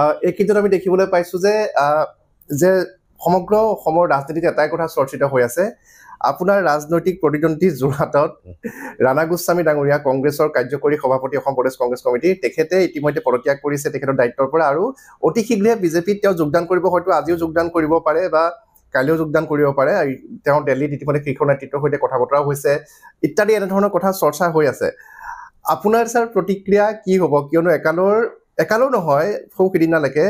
এই এইকেইদিন আমি দেখিবলৈ পাইছোঁ যে যে সমগ্ৰ অসমৰ ৰাজনীতিত এটাই কথা চৰ্চিত হৈ আছে আপোনাৰ ৰাজনৈতিক প্ৰতিদ্বন্দ্বী যোৰহাটত ৰাণা গোস্বামী ডাঙৰীয়া কংগ্ৰেছৰ কাৰ্যকৰী সভাপতি অসম প্ৰদেশ কংগ্ৰেছ কমিটিৰ তেখেতে ইতিমধ্যে পদত্যাগ কৰিছে তেখেতৰ দায়িত্বৰ পৰা আৰু অতি শীঘ্ৰে বিজেপিত তেওঁ যোগদান কৰিব হয়তো আজিও যোগদান কৰিব পাৰে বা কাইলৈও যোগদান কৰিব পাৰে তেওঁ দিল্লীত ইতিমধ্যে শীৰ্ষ নেতৃত্বৰ সৈতে কথা বতৰাও হৈছে ইত্যাদি এনেধৰণৰ কথা চৰ্চা হৈ আছে আপোনাৰ ছাৰ প্ৰতিক্ৰিয়া কি হ'ব কিয়নো একালৰ একালো নহয় সৌকেইদিনালৈকে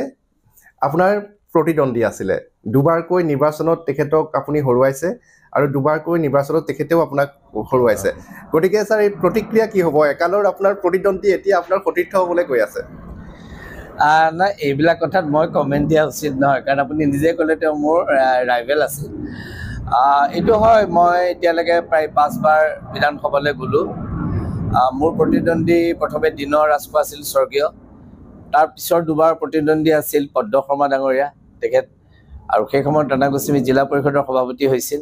আপোনাৰ প্ৰতিদ্বন্দ্বী আছিলে দুবাৰকৈ নিৰ্বাচনত তেখেতক আপুনি হৰুৱাইছে আৰু দুবাৰকৈ নিৰ্বাচনত তেখেতেও আপোনাক হৰুৱাইছে গতিকে ছাৰ এই প্ৰতিক্ৰিয়া কি হ'ব একালৰ আপোনাৰ প্ৰতিদ্বন্দ্বী এতিয়া আপোনাৰ সতীৰ্থ হ'বলৈ গৈ আছে নাই এইবিলাক কথাত মই কমেণ্ট দিয়া উচিত নহয় কাৰণ আপুনি নিজে ক'লে তেওঁ মোৰ ৰাইভেল আছিল এইটো হয় মই এতিয়ালৈকে প্ৰায় পাঁচবাৰ বিধানসভালৈ গ'লোঁ মোৰ প্ৰতিদ্বন্দ্বী প্ৰথমে দিনৰ ৰাজখোৱা আছিল স্বৰ্গীয় তাৰপিছৰ দুবাৰ প্ৰতিদ্বন্দ্বী আছিল পদ্ম শৰ্মা ডাঙৰীয়া তেখেত আৰু সেই সময়ত ৰাণাগোস্বামী জিলা পৰিষদৰ সভাপতি হৈছিল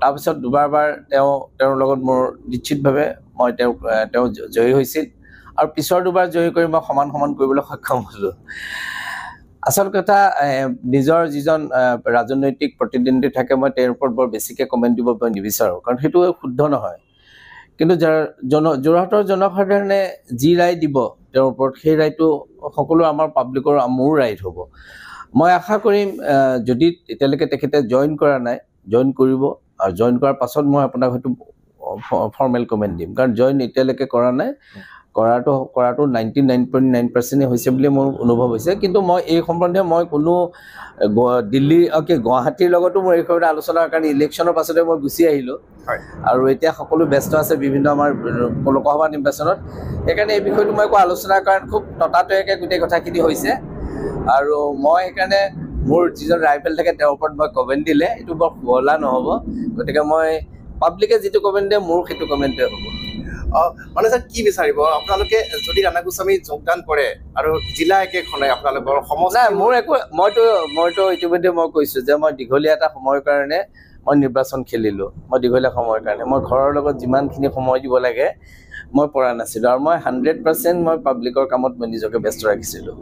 তাৰপিছত দুবাৰবাৰ তেওঁ তেওঁৰ লগত মোৰ নিশ্চিতভাৱে মই তেওঁক তেওঁ জয়ী হৈছিল আৰু পিছৰ দুবাৰ জয়ী কৰি মই সমান সমান কৰিবলৈ সক্ষম হ'লোঁ আচল কথা নিজৰ যিজন ৰাজনৈতিক প্ৰতিদ্বন্দ্বী থাকে মই তেওঁৰ ওপৰত বৰ বেছিকৈ কমেণ্ট দিব মই নিবিচাৰোঁ কাৰণ সেইটো শুদ্ধ নহয় কিন্তু যাৰ জন যোৰহাটৰ জনসাধাৰণে যি ৰায় দিব তেওঁৰ ওপৰত সেই ৰাইটটো সকলো আমাৰ পাব্লিকৰ মোৰ ৰাইট হ'ব মই আশা কৰিম যদি এতিয়ালৈকে তেখেতে জইন কৰা নাই জইন কৰিব আৰু জইন কৰাৰ পাছত মই আপোনাক হয়তো ফৰ্মেল কমেণ্ট দিম কাৰণ জইন এতিয়ালৈকে কৰা নাই কৰাটো কৰাটো নাইণ্টি নাইন পইণ্ট নাইন পাৰ্চেণ্টেই হৈছে বুলি মোৰ অনুভৱ হৈছে কিন্তু মই এই সম্বন্ধে মই কোনো দিল্লী কি গুৱাহাটীৰ লগতো মোৰ এই সময়তে আলোচনাৰ কাৰণে ইলেকশ্যনৰ পাছতে মই গুচি আহিলোঁ আৰু এতিয়া সকলো ব্যস্ত আছে বিভিন্ন আমাৰ লোকসভা নিৰ্বাচনত সেইকাৰণে এই বিষয়টো মই কোৱা আলোচনাৰ কাৰণে খুব ততাতৈয়াকৈ গোটেই কথাখিনি হৈছে আৰু মই সেইকাৰণে মোৰ যিজন ৰাইফেল থাকে তেওঁৰ ওপৰত মই কমেণ্ট দিলে এইটো বৰ শুৱলা নহ'ব গতিকে মই পাব্লিকে যিটো কমেণ্ট দিয়ে মোৰ সেইটো কমেণ্টেই হ'ব মানে ছাৰ কি বিচাৰিব আপোনালোকে যদি ৰাণা গোস্বামী যোগদান কৰে আৰু জিলা একেখনে আপোনালোকৰ সমস্যা মোৰ একো মইতো মইতো ইতিমধ্যে মই কৈছো যে মই দীঘলীয়া এটা সময়ৰ কাৰণে মই নিৰ্বাচন খেলিলো মই দীঘলীয়া সময়ৰ কাৰণে মই ঘৰৰ লগত যিমানখিনি সময় দিব লাগে মই পৰা নাছিলোঁ আৰু মই হাণ্ড্ৰেড পাৰ্চেণ্ট মই পাব্লিকৰ কামত মই নিজকে ব্যস্ত ৰাখিছিলোঁ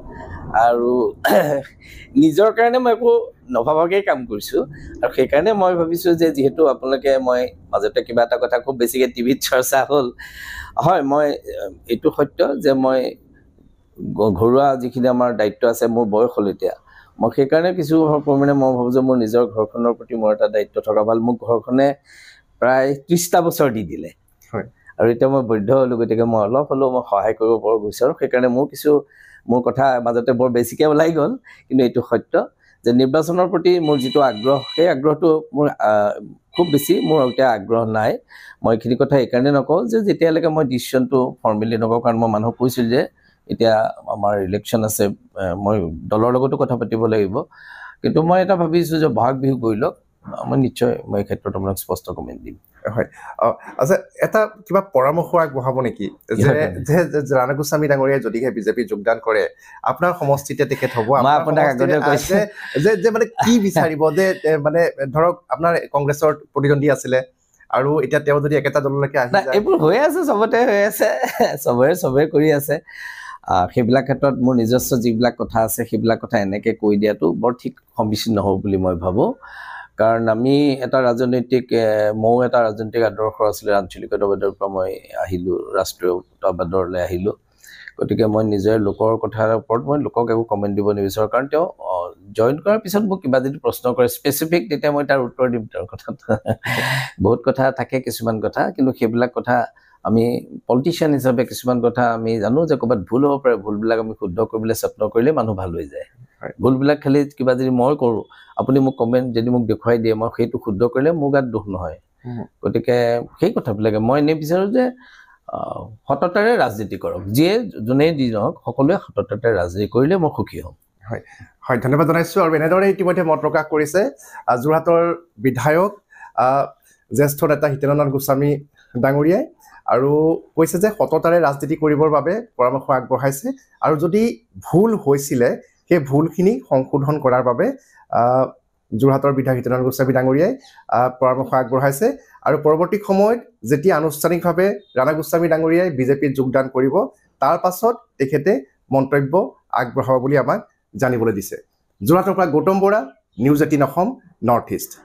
আৰু নিজৰ কাৰণে মই একো নভবাকেই কাম কৰিছোঁ আৰু সেইকাৰণে মই ভাবিছোঁ যে যিহেতু আপোনালোকে মই মাজতে কিবা এটা কথা খুব বেছিকৈ টিভিত চৰ্চা হ'ল হয় মই এইটো সত্য যে মই ঘৰুৱা যিখিনি আমাৰ দায়িত্ব আছে মোৰ বয়স হ'ল এতিয়া মই সেইকাৰণে কিছু পৰিমাণে মই ভাবোঁ যে মোৰ নিজৰ ঘৰখনৰ প্ৰতি মোৰ এটা দায়িত্ব থকা ভাল মোক ঘৰখনে প্ৰায় ত্ৰিছটা বছৰ দি দিলে হয় আৰু এতিয়া মই বৈধ হ'লোঁ গতিকে মই অলপ হ'লেও মই সহায় কৰিব পৰা গৈছোঁ আৰু সেইকাৰণে মোৰ কিছু মোৰ কথা মাজতে বৰ বেছিকৈ ওলাই গ'ল কিন্তু এইটো সত্য যে নিৰ্বাচনৰ প্ৰতি মোৰ যিটো আগ্ৰহ সেই আগ্ৰহটো মোৰ খুব বেছি মোৰ এতিয়া আগ্ৰহ নাই মই এইখিনি কথা এইকাৰণে নকওঁ যে যেতিয়ালৈকে মই ডিচিশ্যনটো ফৰ্মেলি নকওঁ কাৰণ মই মানুহক কৈছিলোঁ যে এতিয়া আমাৰ ইলেকশ্যন আছে মই দলৰ লগতো কথা পাতিব লাগিব কিন্তু মই এটা ভাবিছোঁ যে বহাগ বিহু গৈ লওক মই নিশ্চয় মই এই ক্ষেত্ৰত আপোনাক স্পষ্ট কমেণ্ট দিম হয় আচ্ছা এটা কিবা পৰামৰ্শ আগবঢ়াব নেকি যে ৰাণা গোস্বামী ডাঙৰীয়াই যদিহে বিজেপি যোগদান কৰে আপোনাৰ সমষ্টিতে তেখেত হ'ব যে মানে কি বিচাৰিব যে মানে ধৰক আপোনাৰ কংগ্ৰেছৰ প্ৰতিদ্বন্দ্বী আছিলে আৰু এতিয়া তেওঁ যদি একেটা দললৈকে আহে এইবোৰ হৈ আছে চবতে হৈ আছে চবৰে চবে কৰি আছে সেইবিলাক ক্ষেত্ৰত মোৰ নিজস্ব যিবিলাক কথা আছে সেইবিলাক কথা এনেকৈ কৈ দিয়াটো বৰ ঠিক সমীচীন নহ'ব বুলি মই ভাবোঁ কাৰণ আমি এটা ৰাজনৈতিক মইও এটা ৰাজনৈতিক আদৰ্শ আছিলে আঞ্চলিকতাবাদৰ পৰা মই আহিলোঁ ৰাষ্ট্ৰীয়তাবাদলৈ আহিলোঁ গতিকে মই নিজৰ লোকৰ কথাৰ ওপৰত মই লোকক একো কমেণ্ট দিব নিবিচাৰোঁ কাৰণ তেওঁ জইন কৰাৰ পিছত মোক কিবা যদি প্ৰশ্ন কৰে স্পেচিফিক তেতিয়া মই তাৰ উত্তৰ দিম তেওঁৰ কথাত বহুত কথা থাকে কিছুমান কথা কিন্তু সেইবিলাক কথা আমি পলিটিচিয়ান হিচাপে কিছুমান কথা আমি জানো যে ক'ৰবাত ভুল হ'ব পাৰে ভুলবিলাক আমি শুদ্ধ কৰিবলৈ যত্ন কৰিলে মানুহ ভাল হৈ যায় ভুলবিলাক খেলি কিবা যদি মই কৰোঁ আপুনি মোক কমেণ্ট যদি মোক দেখুৱাই দিয়ে মই সেইটো শুদ্ধ কৰিলে মোৰ গাত দোষ নহয় গতিকে সেই কথাবিলাকে মই এনেই বিচাৰোঁ যে সততাৰে ৰাজনীতি কৰক যিয়ে যোনেই যি নহওক সকলোৱে সততাৰে ৰাজনীতি কৰিলে মই সুখী হ'ম হয় হয় ধন্যবাদ জনাইছোঁ আৰু এনেদৰে ইতিমধ্যে মত প্ৰকাশ কৰিছে যোৰহাটৰ বিধায়ক জ্যেষ্ঠ নেতা হিতেন্দ্ৰনাথ গোস্বামী ডাঙৰীয়াই আৰু কৈছে যে সততাৰে ৰাজনীতি কৰিবৰ বাবে পৰামৰ্শ আগবঢ়াইছে আৰু যদি ভুল হৈছিলে সেই ভুলখিনি সংশোধন কৰাৰ বাবে যোৰহাটৰ বিধায়ক হিতেন্দ্ৰনাথ গোস্বামী ডাঙৰীয়াই পৰামৰ্শ আগবঢ়াইছে আৰু পৰৱৰ্তী সময়ত যেতিয়া আনুষ্ঠানিকভাৱে ৰাণা গোস্বামী ডাঙৰীয়াই বিজেপিত যোগদান কৰিব তাৰ পাছত তেখেতে মন্তব্য আগবঢ়াব বুলি আমাক জানিবলৈ দিছে যোৰহাটৰ পৰা Gautam Bora news eighteen Assam north east